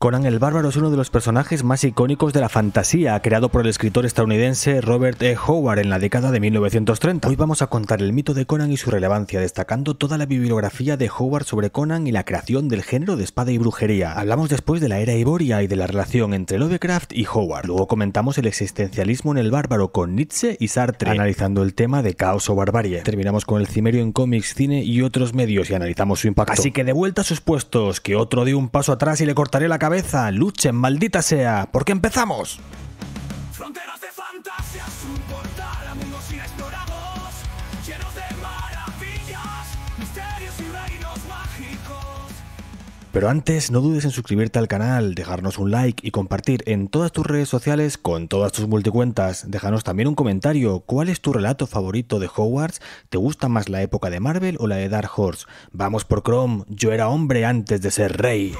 Conan el Bárbaro es uno de los personajes más icónicos de la fantasía, creado por el escritor estadounidense Robert E. Howard en la década de 1930. Hoy vamos a contar el mito de Conan y su relevancia, destacando toda la bibliografía de Howard sobre Conan y la creación del género de espada y brujería. Hablamos después de la era Iboria y de la relación entre Lovecraft y Howard. Luego comentamos el existencialismo en el Bárbaro con Nietzsche y Sartre, analizando el tema de caos o barbarie. Terminamos con el cimerio en cómics, cine y otros medios y analizamos su impacto. Así que de vuelta a sus puestos, que otro de un paso atrás y le cortaré la luchen, maldita sea, porque empezamos. maravillas, misterios Pero antes, no dudes en suscribirte al canal, dejarnos un like y compartir en todas tus redes sociales con todas tus multicuentas. Déjanos también un comentario, ¿cuál es tu relato favorito de Hogwarts? ¿Te gusta más la época de Marvel o la de Dark Horse? Vamos por Chrome, yo era hombre antes de ser rey.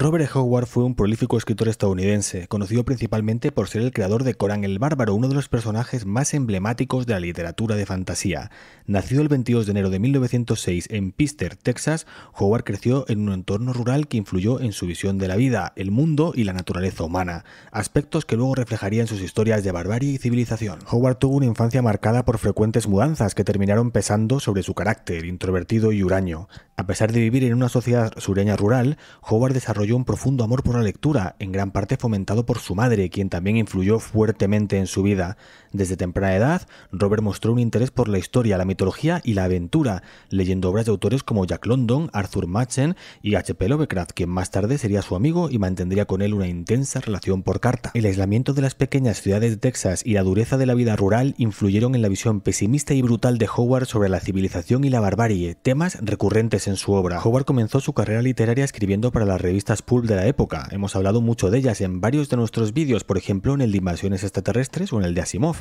Robert e. Howard fue un prolífico escritor estadounidense, conocido principalmente por ser el creador de Corán el Bárbaro, uno de los personajes más emblemáticos de la literatura de fantasía. Nacido el 22 de enero de 1906 en Pister, Texas, Howard creció en un entorno rural que influyó en su visión de la vida, el mundo y la naturaleza humana, aspectos que luego reflejaría en sus historias de barbarie y civilización. Howard tuvo una infancia marcada por frecuentes mudanzas que terminaron pesando sobre su carácter, introvertido y huraño. A pesar de vivir en una sociedad sureña rural, Howard desarrolló un profundo amor por la lectura, en gran parte fomentado por su madre, quien también influyó fuertemente en su vida. Desde temprana edad, Robert mostró un interés por la historia, la mitología y la aventura, leyendo obras de autores como Jack London, Arthur Machen y H.P. Lovecraft, quien más tarde sería su amigo y mantendría con él una intensa relación por carta. El aislamiento de las pequeñas ciudades de Texas y la dureza de la vida rural influyeron en la visión pesimista y brutal de Howard sobre la civilización y la barbarie, temas recurrentes en su obra. Howard comenzó su carrera literaria escribiendo para las revistas pool de la época. Hemos hablado mucho de ellas en varios de nuestros vídeos, por ejemplo en el de Invasiones Extraterrestres o en el de Asimov.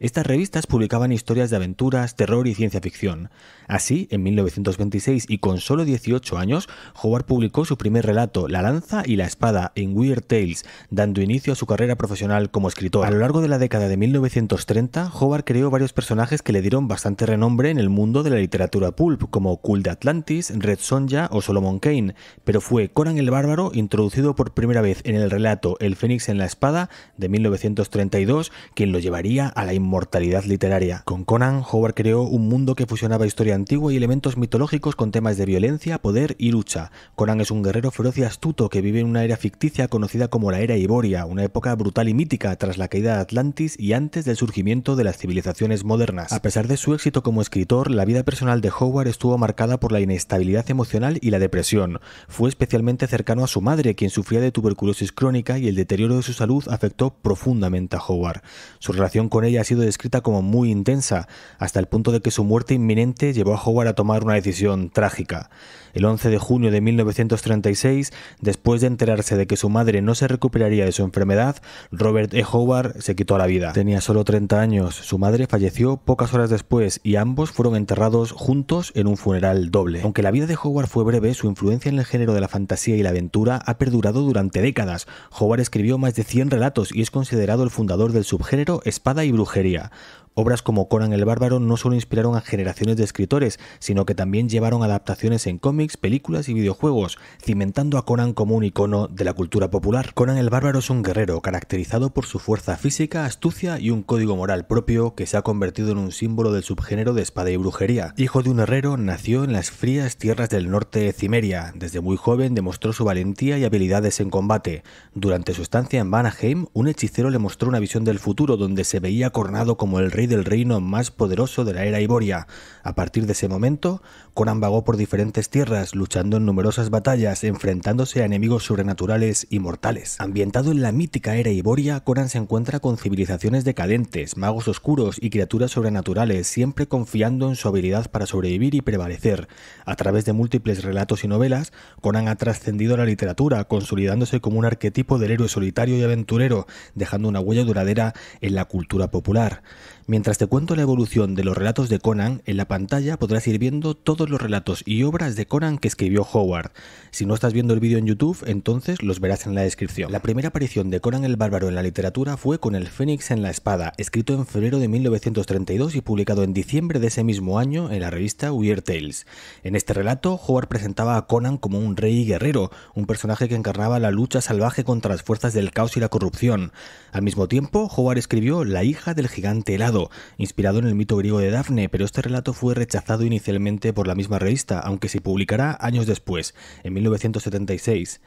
Estas revistas publicaban historias de aventuras, terror y ciencia ficción. Así, en 1926 y con solo 18 años, Howard publicó su primer relato, La lanza y la espada, en Weird Tales, dando inicio a su carrera profesional como escritor. A lo largo de la década de 1930, Howard creó varios personajes que le dieron bastante renombre en el mundo de la literatura pulp, como Cool de Atlantis, Red Sonja o Solomon Kane, pero fue Conan el Bárbaro, introducido por primera vez en el relato El Fénix en la Espada de 1932, quien lo llevaría a la mortalidad literaria. Con Conan, Howard creó un mundo que fusionaba historia antigua y elementos mitológicos con temas de violencia, poder y lucha. Conan es un guerrero feroz y astuto que vive en una era ficticia conocida como la Era Iboria, una época brutal y mítica tras la caída de Atlantis y antes del surgimiento de las civilizaciones modernas. A pesar de su éxito como escritor, la vida personal de Howard estuvo marcada por la inestabilidad emocional y la depresión. Fue especialmente cercano a su madre, quien sufría de tuberculosis crónica y el deterioro de su salud afectó profundamente a Howard. Su relación con ella ha sido descrita como muy intensa, hasta el punto de que su muerte inminente llevó a Howard a tomar una decisión trágica. El 11 de junio de 1936, después de enterarse de que su madre no se recuperaría de su enfermedad, Robert E. Howard se quitó la vida. Tenía solo 30 años, su madre falleció pocas horas después y ambos fueron enterrados juntos en un funeral doble. Aunque la vida de Howard fue breve, su influencia en el género de la fantasía y la aventura ha perdurado durante décadas. Howard escribió más de 100 relatos y es considerado el fundador del subgénero espada y brujería. Liga. Obras como Conan el Bárbaro no solo inspiraron a generaciones de escritores, sino que también llevaron adaptaciones en cómics, películas y videojuegos, cimentando a Conan como un icono de la cultura popular. Conan el Bárbaro es un guerrero caracterizado por su fuerza física, astucia y un código moral propio que se ha convertido en un símbolo del subgénero de espada y brujería. Hijo de un herrero, nació en las frías tierras del norte de Cimeria. Desde muy joven demostró su valentía y habilidades en combate. Durante su estancia en Vanaheim, un hechicero le mostró una visión del futuro donde se veía coronado como el rey del reino más poderoso de la era Iboria, a partir de ese momento, Conan vagó por diferentes tierras, luchando en numerosas batallas, enfrentándose a enemigos sobrenaturales y mortales. Ambientado en la mítica era Iboria, Conan se encuentra con civilizaciones decadentes, magos oscuros y criaturas sobrenaturales, siempre confiando en su habilidad para sobrevivir y prevalecer. A través de múltiples relatos y novelas, Conan ha trascendido la literatura, consolidándose como un arquetipo del héroe solitario y aventurero, dejando una huella duradera en la cultura popular. Mientras te cuento la evolución de los relatos de Conan, en la pantalla podrás ir viendo todos los relatos y obras de Conan que escribió Howard. Si no estás viendo el vídeo en YouTube, entonces los verás en la descripción. La primera aparición de Conan el Bárbaro en la literatura fue con El Fénix en la Espada, escrito en febrero de 1932 y publicado en diciembre de ese mismo año en la revista Weird Tales. En este relato, Howard presentaba a Conan como un rey guerrero, un personaje que encarnaba la lucha salvaje contra las fuerzas del caos y la corrupción. Al mismo tiempo, Howard escribió La hija del gigante helado, inspirado en el mito griego de Dafne, pero este relato fue fue rechazado inicialmente por la misma revista, aunque se publicará años después, en 1976.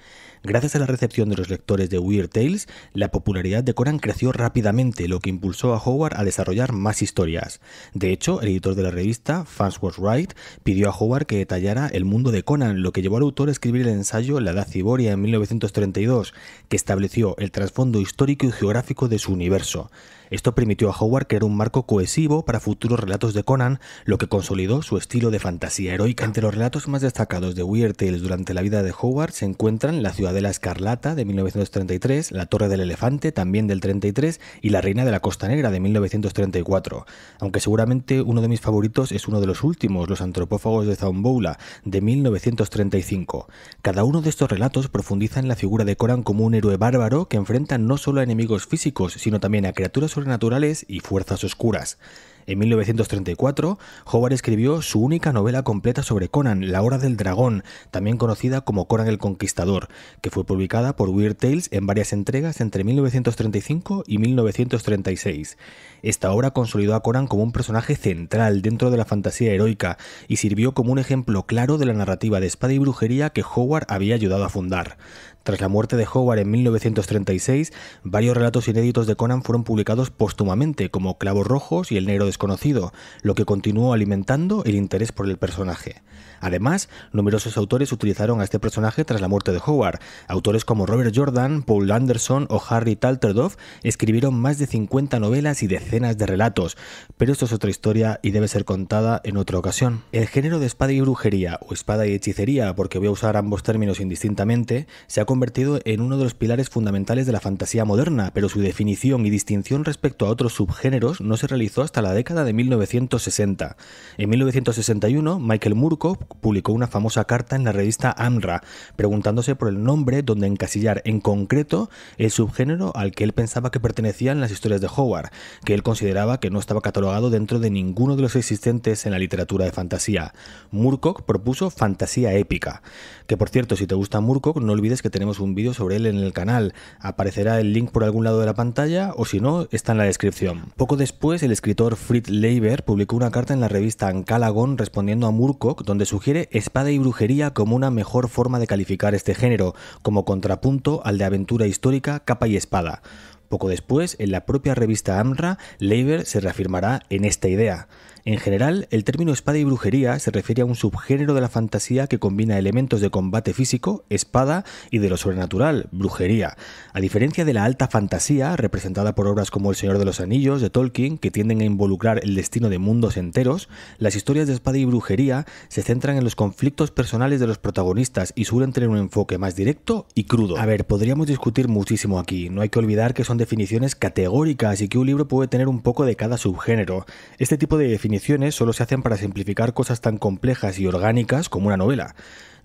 Gracias a la recepción de los lectores de Weird Tales, la popularidad de Conan creció rápidamente, lo que impulsó a Howard a desarrollar más historias. De hecho, el editor de la revista, Fansworth Wright, pidió a Howard que detallara el mundo de Conan, lo que llevó al autor a escribir el ensayo La Edad Ciboria en 1932, que estableció el trasfondo histórico y geográfico de su universo. Esto permitió a Howard crear un marco cohesivo para futuros relatos de Conan, lo que consolidó su estilo de fantasía heroica. Entre los relatos más destacados de Weird Tales durante la vida de Howard se encuentran La ciudad de la Escarlata de 1933, La Torre del Elefante también del 33 y La Reina de la Costa Negra de 1934. Aunque seguramente uno de mis favoritos es uno de los últimos, Los Antropófagos de Zaumboula de 1935. Cada uno de estos relatos profundiza en la figura de Coran como un héroe bárbaro que enfrenta no solo a enemigos físicos, sino también a criaturas sobrenaturales y fuerzas oscuras. En 1934, Howard escribió su única novela completa sobre Conan, La Hora del Dragón, también conocida como Conan el Conquistador, que fue publicada por Weird Tales en varias entregas entre 1935 y 1936. Esta obra consolidó a Conan como un personaje central dentro de la fantasía heroica y sirvió como un ejemplo claro de la narrativa de espada y brujería que Howard había ayudado a fundar. Tras la muerte de Howard en 1936, varios relatos inéditos de Conan fueron publicados póstumamente, como Clavos Rojos y El Negro Desconocido, lo que continuó alimentando el interés por el personaje. Además, numerosos autores utilizaron a este personaje tras la muerte de Howard. Autores como Robert Jordan, Paul Anderson o Harry Talterdorf escribieron más de 50 novelas y decenas de relatos, pero esto es otra historia y debe ser contada en otra ocasión. El género de espada y brujería, o espada y hechicería, porque voy a usar ambos términos indistintamente, se ha convertido en uno de los pilares fundamentales de la fantasía moderna, pero su definición y distinción respecto a otros subgéneros no se realizó hasta la década de 1960. En 1961, Michael Murko publicó una famosa carta en la revista AMRA, preguntándose por el nombre donde encasillar en concreto el subgénero al que él pensaba que pertenecían las historias de Howard, que él consideraba que no estaba catalogado dentro de ninguno de los existentes en la literatura de fantasía. Moorcock propuso fantasía épica, que por cierto, si te gusta Murcock, no olvides que tenemos un vídeo sobre él en el canal. Aparecerá el link por algún lado de la pantalla o si no, está en la descripción. Poco después, el escritor Fritz Leiber publicó una carta en la revista Ancalagon respondiendo a Murcock, donde sugiere espada y brujería como una mejor forma de calificar este género, como contrapunto al de aventura histórica capa y espada. Poco después, en la propia revista AMRA, Leiber se reafirmará en esta idea. En general, el término espada y brujería se refiere a un subgénero de la fantasía que combina elementos de combate físico, espada, y de lo sobrenatural, brujería. A diferencia de la alta fantasía, representada por obras como El Señor de los Anillos de Tolkien, que tienden a involucrar el destino de mundos enteros, las historias de espada y brujería se centran en los conflictos personales de los protagonistas y suelen tener un enfoque más directo y crudo. A ver, podríamos discutir muchísimo aquí, no hay que olvidar que son definiciones categóricas y que un libro puede tener un poco de cada subgénero. Este tipo de definiciones solo se hacen para simplificar cosas tan complejas y orgánicas como una novela,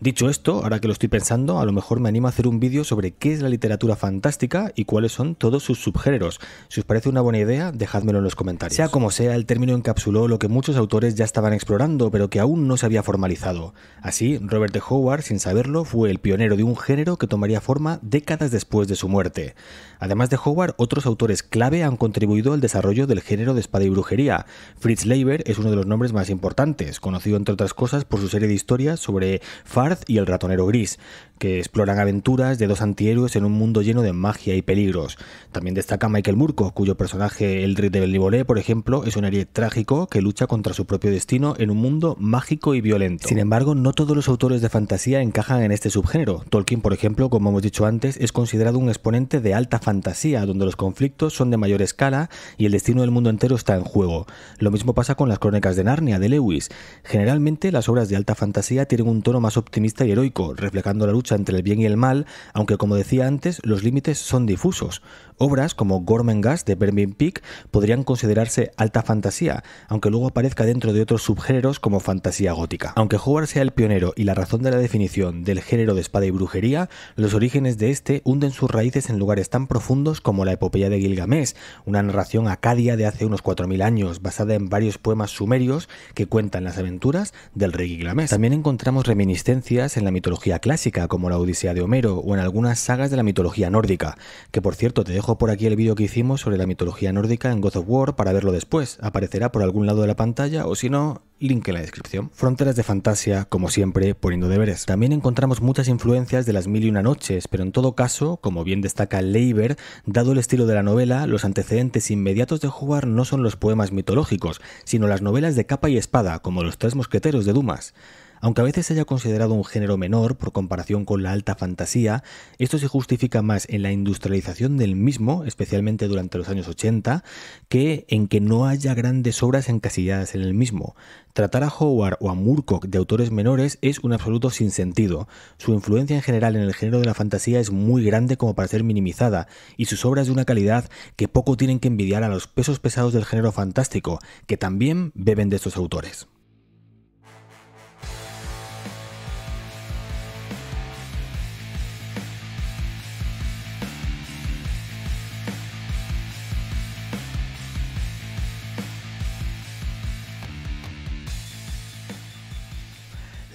Dicho esto, ahora que lo estoy pensando, a lo mejor me animo a hacer un vídeo sobre qué es la literatura fantástica y cuáles son todos sus subgéneros. Si os parece una buena idea, dejádmelo en los comentarios. Sea como sea, el término encapsuló lo que muchos autores ya estaban explorando, pero que aún no se había formalizado. Así, Robert de Howard, sin saberlo, fue el pionero de un género que tomaría forma décadas después de su muerte. Además de Howard, otros autores clave han contribuido al desarrollo del género de espada y brujería. Fritz Leiber es uno de los nombres más importantes, conocido entre otras cosas por su serie de historias sobre Far y El ratonero gris, que exploran aventuras de dos antihéroes en un mundo lleno de magia y peligros. También destaca Michael Murko, cuyo personaje, el de Belibolé, por ejemplo, es un héroe trágico que lucha contra su propio destino en un mundo mágico y violento. Sin embargo, no todos los autores de fantasía encajan en este subgénero. Tolkien, por ejemplo, como hemos dicho antes, es considerado un exponente de alta fantasía, donde los conflictos son de mayor escala y el destino del mundo entero está en juego. Lo mismo pasa con las crónicas de Narnia de Lewis. Generalmente, las obras de alta fantasía tienen un tono más optimista y heroico, reflejando la lucha entre el bien y el mal, aunque como decía antes, los límites son difusos. Obras como Gormenghast de Birmingham Peak podrían considerarse alta fantasía, aunque luego aparezca dentro de otros subgéneros como fantasía gótica. Aunque Howard sea el pionero y la razón de la definición del género de espada y brujería, los orígenes de este hunden sus raíces en lugares tan profundos como la epopeya de Gilgamesh, una narración acadia de hace unos 4.000 años basada en varios poemas sumerios que cuentan las aventuras del rey Gilgamesh. También encontramos reminiscencias en la mitología clásica como la Odisea de Homero o en algunas sagas de la mitología nórdica, que por cierto te dejo por aquí el vídeo que hicimos sobre la mitología nórdica en God of War para verlo después. Aparecerá por algún lado de la pantalla o si no, link en la descripción. Fronteras de fantasía, como siempre, poniendo deberes. También encontramos muchas influencias de las mil y una noches, pero en todo caso, como bien destaca Leiber, dado el estilo de la novela, los antecedentes inmediatos de jugar no son los poemas mitológicos, sino las novelas de capa y espada, como los tres mosqueteros de Dumas. Aunque a veces se haya considerado un género menor por comparación con la alta fantasía, esto se justifica más en la industrialización del mismo, especialmente durante los años 80, que en que no haya grandes obras encasilladas en el mismo. Tratar a Howard o a Moorcock de autores menores es un absoluto sinsentido. Su influencia en general en el género de la fantasía es muy grande como para ser minimizada, y sus obras de una calidad que poco tienen que envidiar a los pesos pesados del género fantástico, que también beben de estos autores.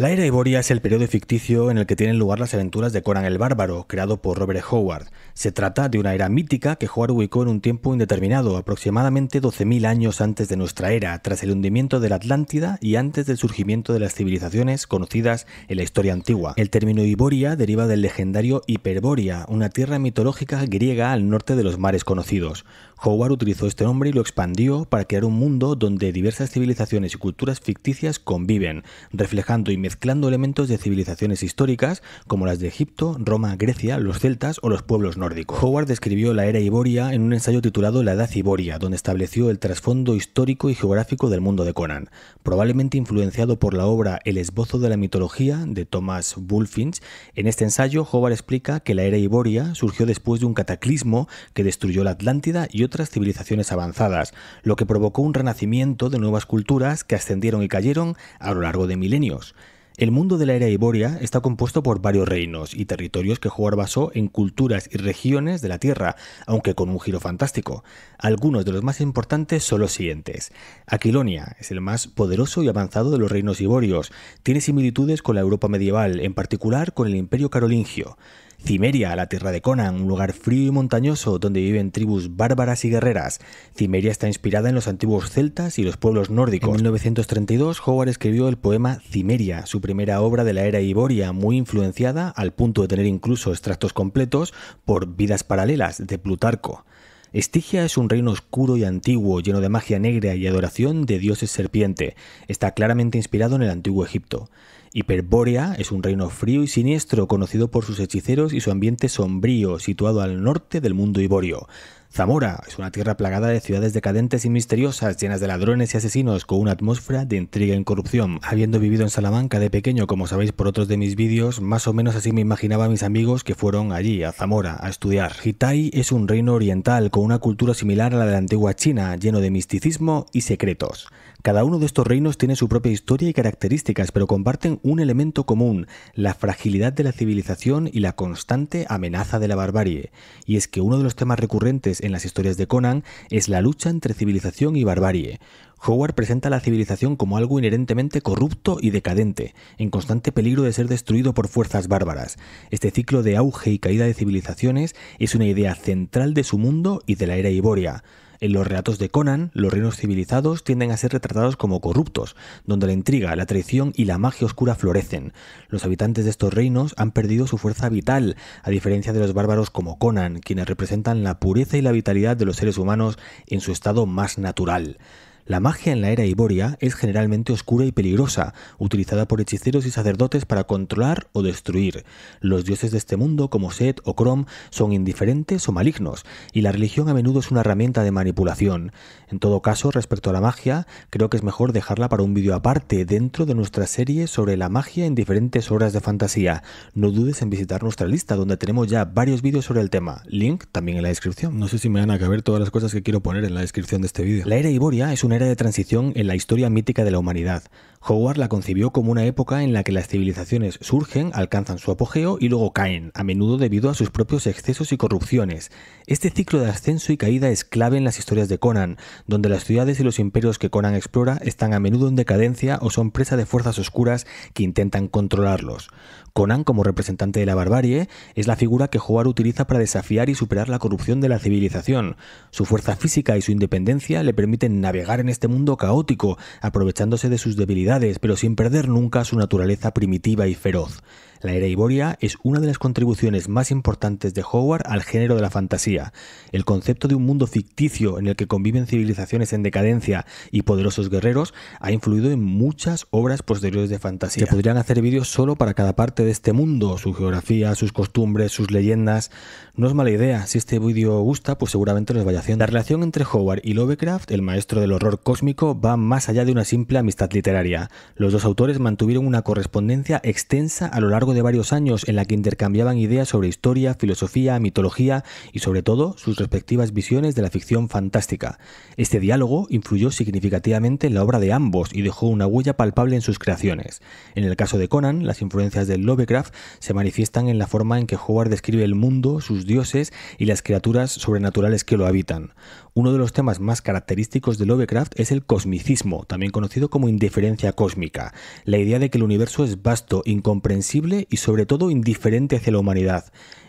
La Era Iboria es el periodo ficticio en el que tienen lugar las aventuras de Conan el Bárbaro, creado por Robert Howard. Se trata de una era mítica que Howard ubicó en un tiempo indeterminado, aproximadamente 12.000 años antes de nuestra era, tras el hundimiento de la Atlántida y antes del surgimiento de las civilizaciones conocidas en la historia antigua. El término Iboria deriva del legendario Hiperboria, una tierra mitológica griega al norte de los mares conocidos. Howard utilizó este nombre y lo expandió para crear un mundo donde diversas civilizaciones y culturas ficticias conviven, reflejando y mezclando elementos de civilizaciones históricas como las de Egipto, Roma, Grecia, los celtas o los pueblos nórdicos. Howard describió la era Iboria en un ensayo titulado La Edad Iboria, donde estableció el trasfondo histórico y geográfico del mundo de Conan, probablemente influenciado por la obra El esbozo de la mitología de Thomas Bulfinch. En este ensayo, Howard explica que la era Iboria surgió después de un cataclismo que destruyó la Atlántida y civilizaciones avanzadas, lo que provocó un renacimiento de nuevas culturas que ascendieron y cayeron a lo largo de milenios. El mundo de la era Iboria está compuesto por varios reinos y territorios que jugar basó en culturas y regiones de la Tierra, aunque con un giro fantástico. Algunos de los más importantes son los siguientes. Aquilonia es el más poderoso y avanzado de los reinos iborios. Tiene similitudes con la Europa medieval, en particular con el Imperio Carolingio. Cimeria, la tierra de Conan, un lugar frío y montañoso donde viven tribus bárbaras y guerreras. Cimeria está inspirada en los antiguos celtas y los pueblos nórdicos. En 1932, Howard escribió el poema Cimeria, su primera obra de la era Iboria, muy influenciada, al punto de tener incluso extractos completos, por Vidas Paralelas de Plutarco. Estigia es un reino oscuro y antiguo, lleno de magia negra y adoración de dioses serpiente. Está claramente inspirado en el antiguo Egipto. Hiperbórea es un reino frío y siniestro, conocido por sus hechiceros y su ambiente sombrío, situado al norte del mundo iborio. Zamora es una tierra plagada de ciudades decadentes y misteriosas, llenas de ladrones y asesinos, con una atmósfera de intriga y corrupción. Habiendo vivido en Salamanca de pequeño, como sabéis por otros de mis vídeos, más o menos así me imaginaba a mis amigos que fueron allí, a Zamora, a estudiar. Hitai es un reino oriental, con una cultura similar a la de la antigua China, lleno de misticismo y secretos. Cada uno de estos reinos tiene su propia historia y características, pero comparten un elemento común, la fragilidad de la civilización y la constante amenaza de la barbarie. Y es que uno de los temas recurrentes en las historias de Conan es la lucha entre civilización y barbarie. Howard presenta la civilización como algo inherentemente corrupto y decadente, en constante peligro de ser destruido por fuerzas bárbaras. Este ciclo de auge y caída de civilizaciones es una idea central de su mundo y de la era Iboria. En los relatos de Conan, los reinos civilizados tienden a ser retratados como corruptos, donde la intriga, la traición y la magia oscura florecen. Los habitantes de estos reinos han perdido su fuerza vital, a diferencia de los bárbaros como Conan, quienes representan la pureza y la vitalidad de los seres humanos en su estado más natural. La magia en la era Iboria es generalmente oscura y peligrosa, utilizada por hechiceros y sacerdotes para controlar o destruir. Los dioses de este mundo, como Set o Crom, son indiferentes o malignos, y la religión a menudo es una herramienta de manipulación. En todo caso, respecto a la magia, creo que es mejor dejarla para un vídeo aparte dentro de nuestra serie sobre la magia en diferentes obras de fantasía. No dudes en visitar nuestra lista, donde tenemos ya varios vídeos sobre el tema. Link también en la descripción. No sé si me van a caber todas las cosas que quiero poner en la descripción de este vídeo. La era Iboria es una era de transición en la historia mítica de la humanidad. Howard la concibió como una época en la que las civilizaciones surgen, alcanzan su apogeo y luego caen, a menudo debido a sus propios excesos y corrupciones. Este ciclo de ascenso y caída es clave en las historias de Conan, donde las ciudades y los imperios que Conan explora están a menudo en decadencia o son presa de fuerzas oscuras que intentan controlarlos. Conan, como representante de la barbarie, es la figura que Howard utiliza para desafiar y superar la corrupción de la civilización. Su fuerza física y su independencia le permiten navegar en este mundo caótico, aprovechándose de sus debilidades, pero sin perder nunca su naturaleza primitiva y feroz. La era Iboria es una de las contribuciones más importantes de Howard al género de la fantasía. El concepto de un mundo ficticio en el que conviven civilizaciones en decadencia y poderosos guerreros ha influido en muchas obras posteriores de fantasía. Se podrían hacer vídeos solo para cada parte de este mundo, su geografía, sus costumbres, sus leyendas. No es mala idea, si este vídeo gusta, pues seguramente los vaya haciendo. La relación entre Howard y Lovecraft, el maestro del horror cósmico, va más allá de una simple amistad literaria. Los dos autores mantuvieron una correspondencia extensa a lo largo de varios años en la que intercambiaban ideas sobre historia, filosofía, mitología y sobre todo sus respectivas visiones de la ficción fantástica. Este diálogo influyó significativamente en la obra de ambos y dejó una huella palpable en sus creaciones. En el caso de Conan, las influencias de Lovecraft se manifiestan en la forma en que Howard describe el mundo, sus dioses y las criaturas sobrenaturales que lo habitan. Uno de los temas más característicos de Lovecraft es el cosmicismo, también conocido como indiferencia cósmica, la idea de que el universo es vasto, incomprensible y sobre todo indiferente hacia la humanidad.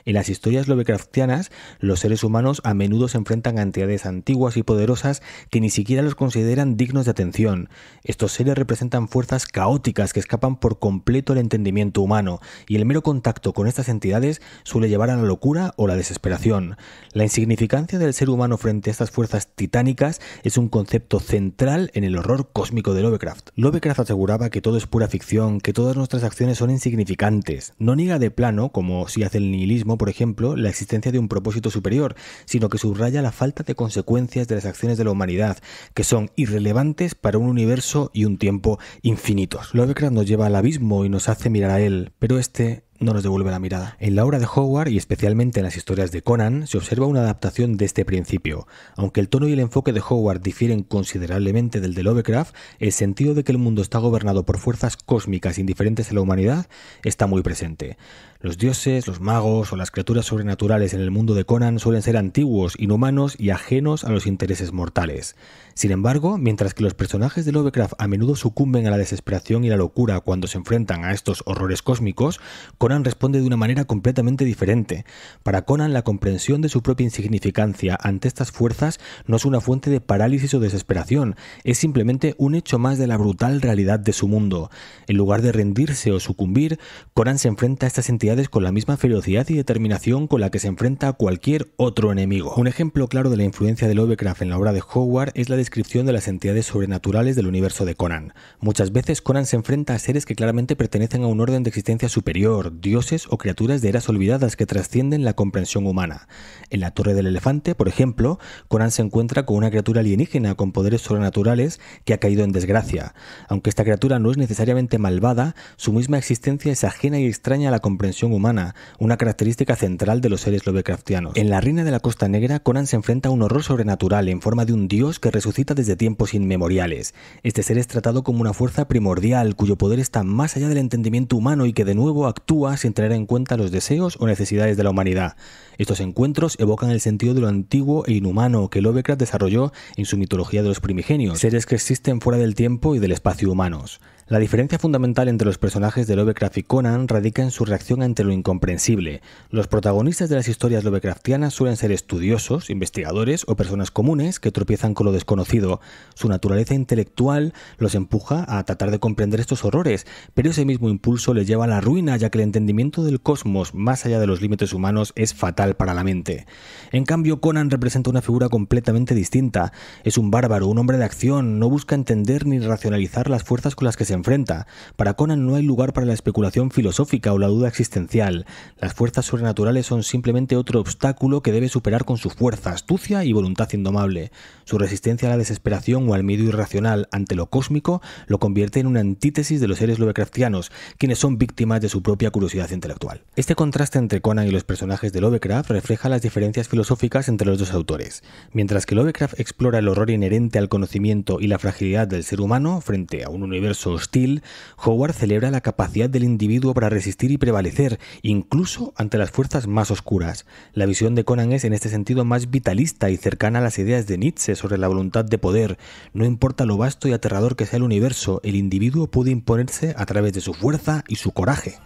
En las historias Lovecraftianas, los seres humanos a menudo se enfrentan a entidades antiguas y poderosas que ni siquiera los consideran dignos de atención. Estos seres representan fuerzas caóticas que escapan por completo al entendimiento humano, y el mero contacto con estas entidades suele llevar a la locura o la desesperación. La insignificancia del ser humano frente a estas fuerzas titánicas es un concepto central en el horror cósmico de Lovecraft. Lovecraft aseguraba que todo es pura ficción, que todas nuestras acciones son insignificantes, no niega de plano, como si hace el nihilismo, por ejemplo, la existencia de un propósito superior, sino que subraya la falta de consecuencias de las acciones de la humanidad, que son irrelevantes para un universo y un tiempo infinitos. Lovecraft nos lleva al abismo y nos hace mirar a él, pero este no nos devuelve la mirada. En la obra de Howard y especialmente en las historias de Conan se observa una adaptación de este principio. Aunque el tono y el enfoque de Howard difieren considerablemente del de Lovecraft, el sentido de que el mundo está gobernado por fuerzas cósmicas indiferentes a la humanidad está muy presente. Los dioses, los magos o las criaturas sobrenaturales en el mundo de Conan suelen ser antiguos, inhumanos y ajenos a los intereses mortales. Sin embargo, mientras que los personajes de Lovecraft a menudo sucumben a la desesperación y la locura cuando se enfrentan a estos horrores cósmicos, Conan Conan responde de una manera completamente diferente. Para Conan la comprensión de su propia insignificancia ante estas fuerzas no es una fuente de parálisis o desesperación, es simplemente un hecho más de la brutal realidad de su mundo. En lugar de rendirse o sucumbir, Conan se enfrenta a estas entidades con la misma ferocidad y determinación con la que se enfrenta a cualquier otro enemigo. Un ejemplo claro de la influencia de Lovecraft en la obra de Howard es la descripción de las entidades sobrenaturales del universo de Conan. Muchas veces Conan se enfrenta a seres que claramente pertenecen a un orden de existencia superior, dioses o criaturas de eras olvidadas que trascienden la comprensión humana. En la Torre del Elefante, por ejemplo, Conan se encuentra con una criatura alienígena con poderes sobrenaturales que ha caído en desgracia. Aunque esta criatura no es necesariamente malvada, su misma existencia es ajena y extraña a la comprensión humana, una característica central de los seres Lovecraftianos. En La Reina de la Costa Negra, Conan se enfrenta a un horror sobrenatural en forma de un dios que resucita desde tiempos inmemoriales. Este ser es tratado como una fuerza primordial cuyo poder está más allá del entendimiento humano y que de nuevo actúa sin tener en cuenta los deseos o necesidades de la humanidad. Estos encuentros evocan el sentido de lo antiguo e inhumano que Lovecraft desarrolló en su mitología de los primigenios, seres que existen fuera del tiempo y del espacio humanos. La diferencia fundamental entre los personajes de Lovecraft y Conan radica en su reacción ante lo incomprensible. Los protagonistas de las historias Lovecraftianas suelen ser estudiosos, investigadores o personas comunes que tropiezan con lo desconocido. Su naturaleza intelectual los empuja a tratar de comprender estos horrores, pero ese mismo impulso les lleva a la ruina ya que el entendimiento del cosmos más allá de los límites humanos es fatal para la mente. En cambio, Conan representa una figura completamente distinta. Es un bárbaro, un hombre de acción, no busca entender ni racionalizar las fuerzas con las que se enfrenta. Para Conan no hay lugar para la especulación filosófica o la duda existencial. Las fuerzas sobrenaturales son simplemente otro obstáculo que debe superar con su fuerza, astucia y voluntad indomable. Su resistencia a la desesperación o al miedo irracional ante lo cósmico lo convierte en una antítesis de los seres Lovecraftianos, quienes son víctimas de su propia curiosidad intelectual. Este contraste entre Conan y los personajes de Lovecraft refleja las diferencias filosóficas entre los dos autores. Mientras que Lovecraft explora el horror inherente al conocimiento y la fragilidad del ser humano frente a un universo hostil, Howard celebra la capacidad del individuo para resistir y prevalecer, incluso ante las fuerzas más oscuras. La visión de Conan es en este sentido más vitalista y cercana a las ideas de Nietzsche sobre la voluntad de poder. No importa lo vasto y aterrador que sea el universo, el individuo puede imponerse a través de su fuerza y su coraje.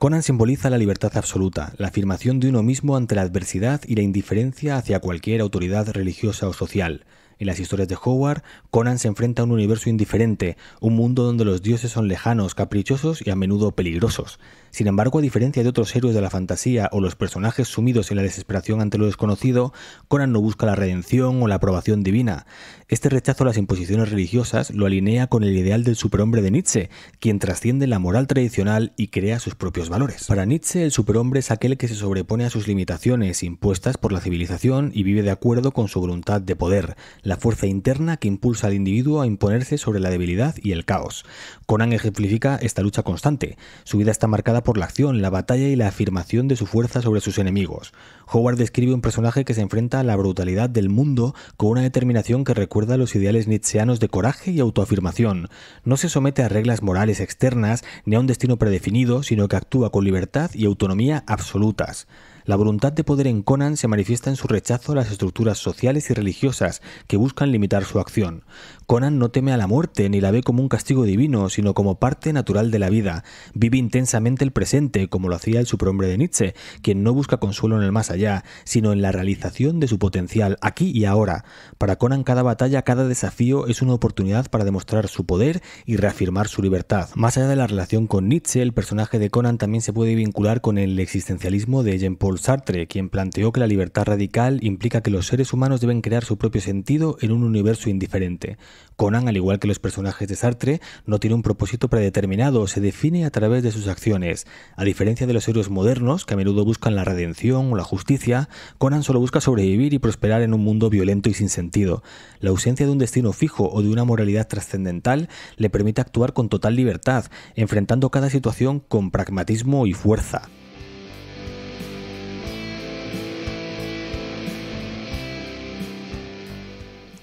Conan simboliza la libertad absoluta, la afirmación de uno mismo ante la adversidad y la indiferencia hacia cualquier autoridad religiosa o social. En las historias de Howard, Conan se enfrenta a un universo indiferente, un mundo donde los dioses son lejanos, caprichosos y a menudo peligrosos. Sin embargo, a diferencia de otros héroes de la fantasía o los personajes sumidos en la desesperación ante lo desconocido, Conan no busca la redención o la aprobación divina. Este rechazo a las imposiciones religiosas lo alinea con el ideal del superhombre de Nietzsche, quien trasciende la moral tradicional y crea sus propios valores. Para Nietzsche, el superhombre es aquel que se sobrepone a sus limitaciones impuestas por la civilización y vive de acuerdo con su voluntad de poder, la fuerza interna que impulsa al individuo a imponerse sobre la debilidad y el caos. Conan ejemplifica esta lucha constante. Su vida está marcada por la acción, la batalla y la afirmación de su fuerza sobre sus enemigos. Howard describe un personaje que se enfrenta a la brutalidad del mundo con una determinación que recuerda los ideales nietzscheanos de coraje y autoafirmación. No se somete a reglas morales externas ni a un destino predefinido, sino que actúa con libertad y autonomía absolutas. La voluntad de poder en Conan se manifiesta en su rechazo a las estructuras sociales y religiosas que buscan limitar su acción. Conan no teme a la muerte ni la ve como un castigo divino, sino como parte natural de la vida. Vive intensamente el presente, como lo hacía el superhombre de Nietzsche, quien no busca consuelo en el más allá, sino en la realización de su potencial, aquí y ahora. Para Conan cada batalla, cada desafío es una oportunidad para demostrar su poder y reafirmar su libertad. Más allá de la relación con Nietzsche, el personaje de Conan también se puede vincular con el existencialismo de Jean Paul Sartre, quien planteó que la libertad radical implica que los seres humanos deben crear su propio sentido en un universo indiferente. Conan, al igual que los personajes de Sartre, no tiene un propósito predeterminado, se define a través de sus acciones. A diferencia de los héroes modernos, que a menudo buscan la redención o la justicia, Conan solo busca sobrevivir y prosperar en un mundo violento y sin sentido. La ausencia de un destino fijo o de una moralidad trascendental le permite actuar con total libertad, enfrentando cada situación con pragmatismo y fuerza.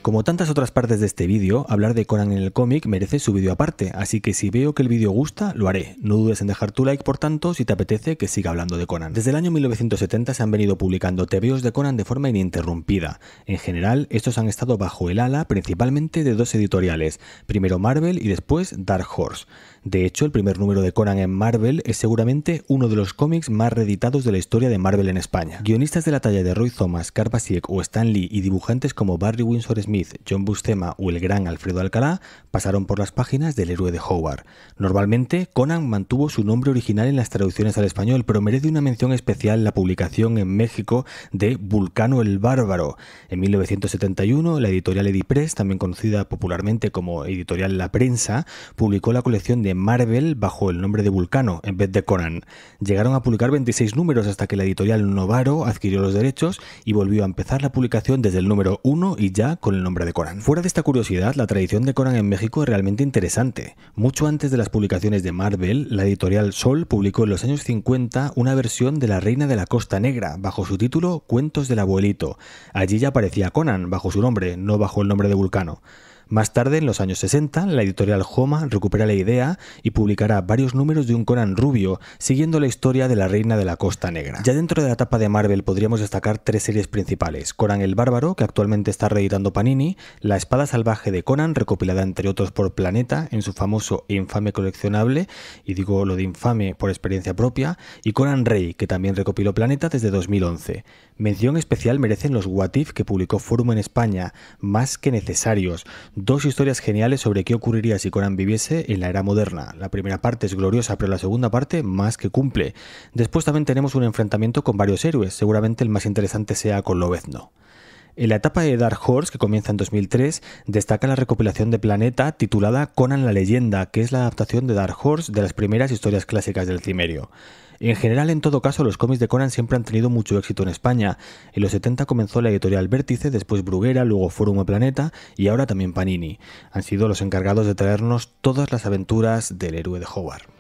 Como tantas otras partes de este vídeo, hablar de Conan en el cómic merece su vídeo aparte, así que si veo que el vídeo gusta, lo haré. No dudes en dejar tu like, por tanto, si te apetece que siga hablando de Conan. Desde el año 1970 se han venido publicando tebeos de Conan de forma ininterrumpida. En general, estos han estado bajo el ala principalmente de dos editoriales, primero Marvel y después Dark Horse. De hecho, el primer número de Conan en Marvel es seguramente uno de los cómics más reeditados de la historia de Marvel en España. Guionistas de la talla de Roy Thomas, Carpasiek o Stan Lee y dibujantes como Barry Windsor Smith John Bustema o el gran Alfredo Alcalá pasaron por las páginas del héroe de Howard. Normalmente, Conan mantuvo su nombre original en las traducciones al español, pero merece una mención especial la publicación en México de Vulcano el Bárbaro. En 1971, la editorial Press, también conocida popularmente como Editorial La Prensa, publicó la colección de Marvel bajo el nombre de Vulcano en vez de Conan. Llegaron a publicar 26 números hasta que la editorial Novaro adquirió los derechos y volvió a empezar la publicación desde el número 1 y ya con el nombre de Corán. Fuera de esta curiosidad, la tradición de Conan en México es realmente interesante. Mucho antes de las publicaciones de Marvel, la editorial Sol publicó en los años 50 una versión de La Reina de la Costa Negra, bajo su título Cuentos del Abuelito. Allí ya aparecía Conan, bajo su nombre, no bajo el nombre de Vulcano. Más tarde, en los años 60, la editorial Homa recupera la idea y publicará varios números de un Conan rubio, siguiendo la historia de la reina de la Costa Negra. Ya dentro de la etapa de Marvel podríamos destacar tres series principales, Conan el Bárbaro, que actualmente está reeditando Panini, La Espada Salvaje de Conan, recopilada entre otros por Planeta en su famoso e infame coleccionable, y digo lo de infame por experiencia propia, y Conan Rey, que también recopiló Planeta desde 2011. Mención especial merecen los What que publicó Forum en España, más que necesarios, dos historias geniales sobre qué ocurriría si Conan viviese en la era moderna. La primera parte es gloriosa, pero la segunda parte más que cumple. Después también tenemos un enfrentamiento con varios héroes, seguramente el más interesante sea con Lobezno. En la etapa de Dark Horse, que comienza en 2003, destaca la recopilación de Planeta titulada Conan la leyenda, que es la adaptación de Dark Horse de las primeras historias clásicas del cimerio. En general, en todo caso, los cómics de Conan siempre han tenido mucho éxito en España. En los 70 comenzó la editorial Vértice, después Bruguera, luego Forum o Planeta y ahora también Panini. Han sido los encargados de traernos todas las aventuras del héroe de Howard.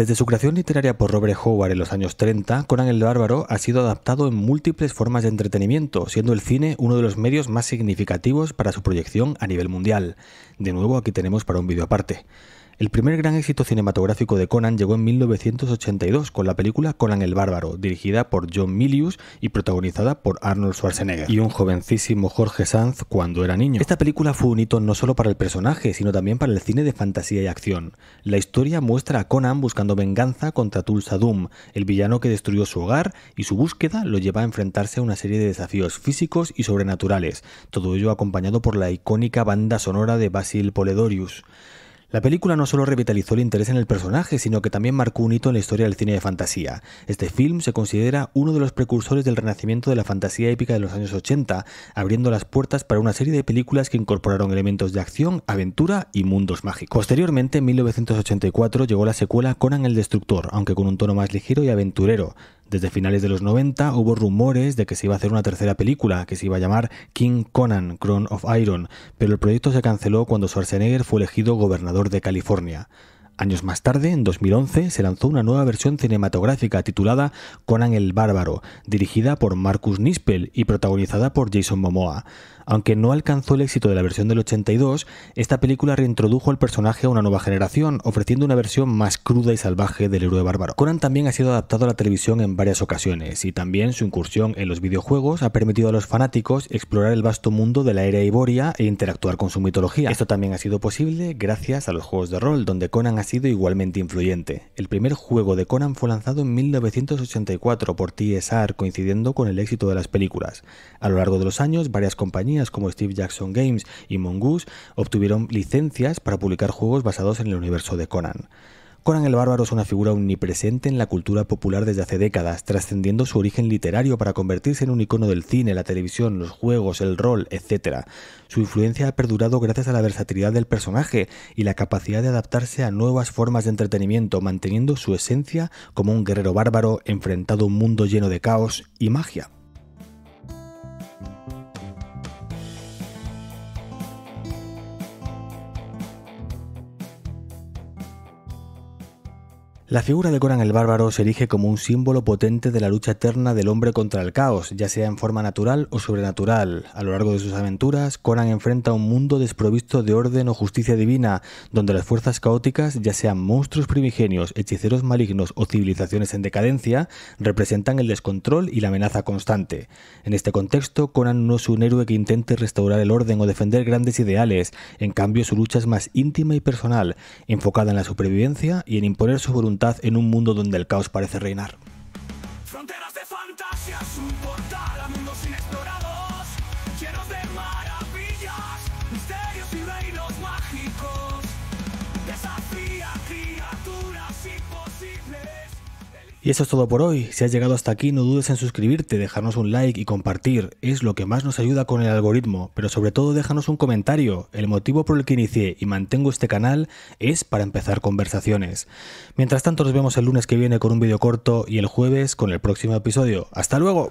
Desde su creación literaria por Robert Howard en los años 30, Conan el Bárbaro ha sido adaptado en múltiples formas de entretenimiento, siendo el cine uno de los medios más significativos para su proyección a nivel mundial. De nuevo, aquí tenemos para un vídeo aparte. El primer gran éxito cinematográfico de Conan llegó en 1982 con la película Conan el Bárbaro, dirigida por John Milius y protagonizada por Arnold Schwarzenegger y un jovencísimo Jorge Sanz cuando era niño. Esta película fue un hito no solo para el personaje, sino también para el cine de fantasía y acción. La historia muestra a Conan buscando venganza contra Tulsa Doom, el villano que destruyó su hogar, y su búsqueda lo lleva a enfrentarse a una serie de desafíos físicos y sobrenaturales, todo ello acompañado por la icónica banda sonora de Basil Poledorius. La película no solo revitalizó el interés en el personaje, sino que también marcó un hito en la historia del cine de fantasía. Este film se considera uno de los precursores del renacimiento de la fantasía épica de los años 80, abriendo las puertas para una serie de películas que incorporaron elementos de acción, aventura y mundos mágicos. Posteriormente, en 1984, llegó la secuela Conan el Destructor, aunque con un tono más ligero y aventurero, desde finales de los 90 hubo rumores de que se iba a hacer una tercera película, que se iba a llamar King Conan, Crown of Iron, pero el proyecto se canceló cuando Schwarzenegger fue elegido gobernador de California. Años más tarde, en 2011, se lanzó una nueva versión cinematográfica titulada Conan el Bárbaro, dirigida por Marcus Nispel y protagonizada por Jason Momoa. Aunque no alcanzó el éxito de la versión del 82, esta película reintrodujo al personaje a una nueva generación, ofreciendo una versión más cruda y salvaje del héroe bárbaro. Conan también ha sido adaptado a la televisión en varias ocasiones, y también su incursión en los videojuegos ha permitido a los fanáticos explorar el vasto mundo de la era Iboria e interactuar con su mitología. Esto también ha sido posible gracias a los juegos de rol, donde Conan ha sido igualmente influyente. El primer juego de Conan fue lanzado en 1984 por TSR, coincidiendo con el éxito de las películas. A lo largo de los años, varias compañías como Steve Jackson Games y Mongoose obtuvieron licencias para publicar juegos basados en el universo de Conan. Conan el Bárbaro es una figura omnipresente en la cultura popular desde hace décadas, trascendiendo su origen literario para convertirse en un icono del cine, la televisión, los juegos, el rol, etc. Su influencia ha perdurado gracias a la versatilidad del personaje y la capacidad de adaptarse a nuevas formas de entretenimiento, manteniendo su esencia como un guerrero bárbaro enfrentado a un mundo lleno de caos y magia. La figura de Conan el Bárbaro se erige como un símbolo potente de la lucha eterna del hombre contra el caos, ya sea en forma natural o sobrenatural. A lo largo de sus aventuras, Conan enfrenta un mundo desprovisto de orden o justicia divina, donde las fuerzas caóticas, ya sean monstruos primigenios, hechiceros malignos o civilizaciones en decadencia, representan el descontrol y la amenaza constante. En este contexto, Conan no es un héroe que intente restaurar el orden o defender grandes ideales, en cambio su lucha es más íntima y personal, enfocada en la supervivencia y en imponer su voluntad en un mundo donde el caos parece reinar. Fronteras de fantasía un portal a mundos inexplorados, llenos de maravillas, misterios y reinos mágicos. Desafía criaturas y y eso es todo por hoy. Si has llegado hasta aquí, no dudes en suscribirte, dejarnos un like y compartir. Es lo que más nos ayuda con el algoritmo, pero sobre todo déjanos un comentario. El motivo por el que inicié y mantengo este canal es para empezar conversaciones. Mientras tanto, nos vemos el lunes que viene con un vídeo corto y el jueves con el próximo episodio. ¡Hasta luego!